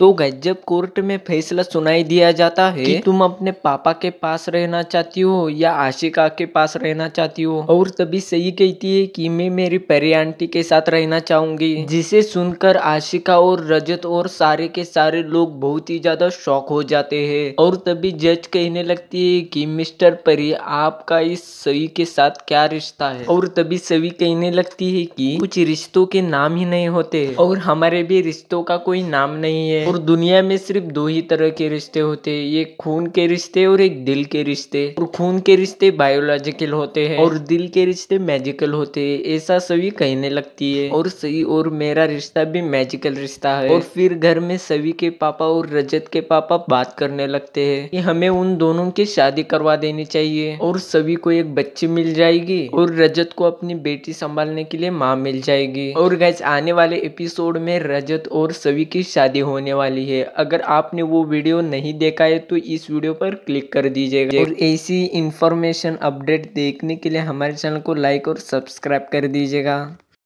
तो गैस जब कोर्ट में फैसला सुनाई दिया जाता है कि तुम अपने पापा के पास रहना चाहती हो या आशिका के पास रहना चाहती हो और तभी सही कहती है कि मैं मेरी परी आंटी के साथ रहना चाहूंगी जिसे सुनकर आशिका और रजत और सारे के सारे लोग बहुत ही ज्यादा शौक हो जाते है और तभी जज कहने लगती है की मिस्टर परी आपका इस सही के साथ क्या रिश्ता है और तभी सभी कहने लगती है की कुछ रिश्तों के नाम ही नहीं होते और हमारे भी रिश्तों का कोई नाम नहीं है और दुनिया में सिर्फ दो ही तरह के रिश्ते होते हैं एक खून के रिश्ते और एक दिल के रिश्ते और खून के रिश्ते बायोलॉजिकल होते हैं और दिल के रिश्ते मैजिकल होते हैं ऐसा सभी कहने लगती है और सही और मेरा रिश्ता भी मैजिकल रिश्ता है और फिर घर में सभी के पापा और रजत के पापा बात करने लगते है की हमें उन दोनों की शादी करवा देनी चाहिए और सभी को एक बच्ची मिल जाएगी और रजत को अपनी बेटी संभालने के लिए माँ मिल जाएगी और गैस आने वाले एपिसोड में रजत और सभी की शादी होने वाली है अगर आपने वो वीडियो नहीं देखा है तो इस वीडियो पर क्लिक कर दीजिएगा और ऐसी इंफॉर्मेशन अपडेट देखने के लिए हमारे चैनल को लाइक और सब्सक्राइब कर दीजिएगा